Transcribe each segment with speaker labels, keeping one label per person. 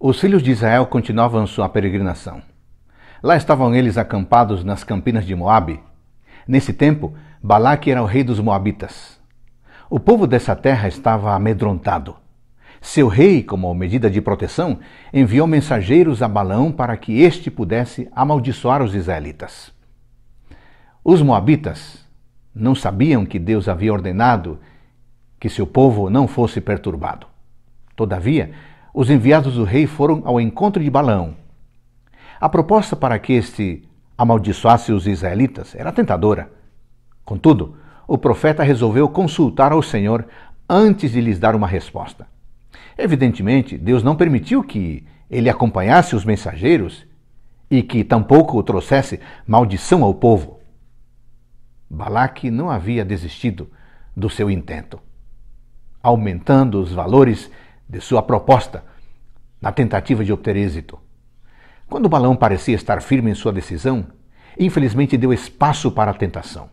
Speaker 1: Os filhos de Israel continuavam sua peregrinação. Lá estavam eles acampados nas campinas de Moabe. Nesse tempo, Balaque era o rei dos moabitas. O povo dessa terra estava amedrontado. Seu rei, como medida de proteção, enviou mensageiros a Balaão para que este pudesse amaldiçoar os israelitas. Os moabitas não sabiam que Deus havia ordenado que seu povo não fosse perturbado. Todavia, os enviados do rei foram ao encontro de Balaão. A proposta para que este amaldiçoasse os israelitas era tentadora. Contudo, o profeta resolveu consultar ao Senhor antes de lhes dar uma resposta. Evidentemente, Deus não permitiu que ele acompanhasse os mensageiros e que tampouco trouxesse maldição ao povo. Balaque não havia desistido do seu intento. Aumentando os valores de sua proposta na tentativa de obter êxito. Quando o balão parecia estar firme em sua decisão, infelizmente deu espaço para a tentação.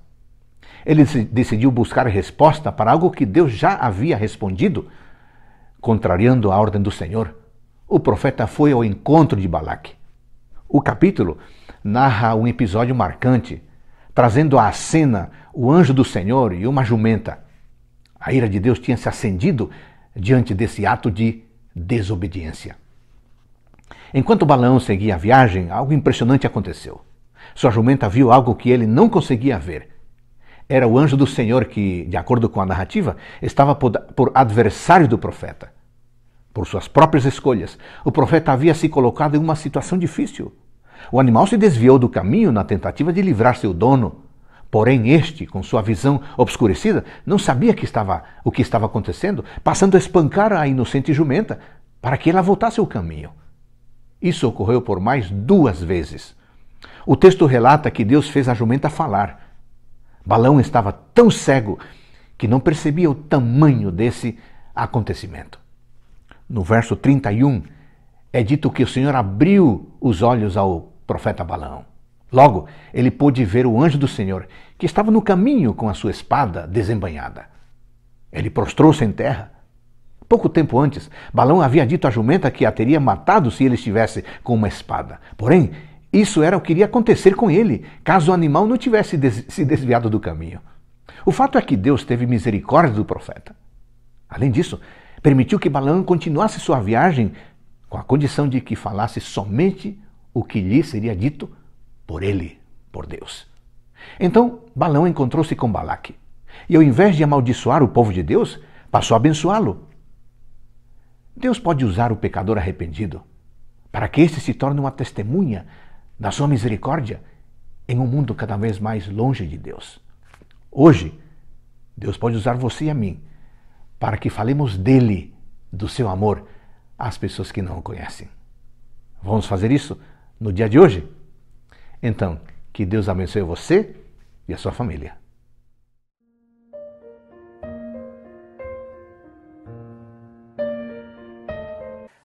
Speaker 1: Ele decidiu buscar resposta para algo que Deus já havia respondido, contrariando a ordem do Senhor. O profeta foi ao encontro de Balaque. O capítulo narra um episódio marcante, trazendo à cena o anjo do Senhor e uma jumenta. A ira de Deus tinha se acendido diante desse ato de desobediência. Enquanto o balão seguia a viagem, algo impressionante aconteceu. Sua jumenta viu algo que ele não conseguia ver. Era o anjo do Senhor que, de acordo com a narrativa, estava por adversário do profeta. Por suas próprias escolhas, o profeta havia se colocado em uma situação difícil. O animal se desviou do caminho na tentativa de livrar seu dono Porém, este, com sua visão obscurecida, não sabia que estava, o que estava acontecendo, passando a espancar a inocente jumenta para que ela voltasse ao caminho. Isso ocorreu por mais duas vezes. O texto relata que Deus fez a jumenta falar. Balão estava tão cego que não percebia o tamanho desse acontecimento. No verso 31, é dito que o Senhor abriu os olhos ao profeta Balão. Logo, ele pôde ver o anjo do Senhor, que estava no caminho com a sua espada desembanhada. Ele prostrou-se em terra. Pouco tempo antes, Balão havia dito à jumenta que a teria matado se ele estivesse com uma espada. Porém, isso era o que iria acontecer com ele, caso o animal não tivesse des se desviado do caminho. O fato é que Deus teve misericórdia do profeta. Além disso, permitiu que Balaão continuasse sua viagem com a condição de que falasse somente o que lhe seria dito por ele, por Deus. Então Balão encontrou-se com Balaque e, ao invés de amaldiçoar o povo de Deus, passou a abençoá-lo. Deus pode usar o pecador arrependido para que este se torne uma testemunha da sua misericórdia em um mundo cada vez mais longe de Deus. Hoje, Deus pode usar você e a mim para que falemos dele, do seu amor, às pessoas que não o conhecem. Vamos fazer isso no dia de hoje? Então, que Deus abençoe você e a sua família.